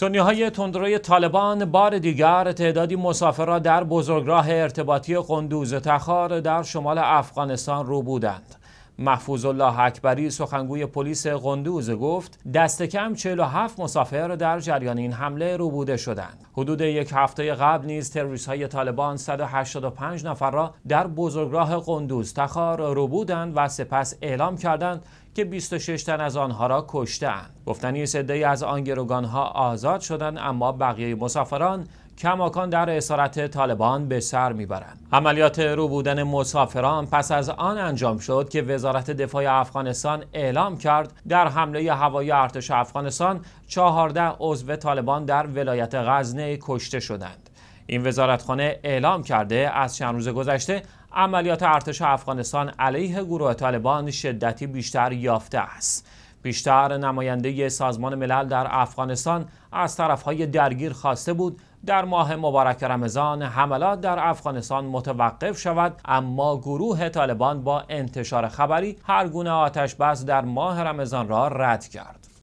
سنی های تندروی طالبان بار دیگر تعدادی مسافر را در بزرگراه ارتباطی قندوز تخار در شمال افغانستان رو بودند. محفوظ الله اکبری سخنگوی پلیس قندوز گفت دست کم 47 مسافر در جریان این حمله بوده شدند حدود یک هفته قبل نیز تروریست های طالبان 185 نفر را در بزرگراه قندوز تخار بودند و سپس اعلام کردند که 26 تن از آنها را کشتند گفتن این سده از آنگروگان ها آزاد شدند اما بقیه مسافران کماکان در اسارت طالبان به سر میبرند عملیات رو بودن مسافران پس از آن انجام شد که وزارت دفاع افغانستان اعلام کرد در حمله هوایی ارتش افغانستان 14 عضو طالبان در ولایت غزنه کشته شدند این وزارتخانه اعلام کرده از چند روز گذشته عملیات ارتش افغانستان علیه گروه طالبان شدتی بیشتر یافته است بیشتر نماینده سازمان ملل در افغانستان از طرفهای درگیر خواسته بود در ماه مبارک رمضان حملات در افغانستان متوقف شود اما گروه طالبان با انتشار خبری هر گونه آتش بس در ماه رمضان را رد کرد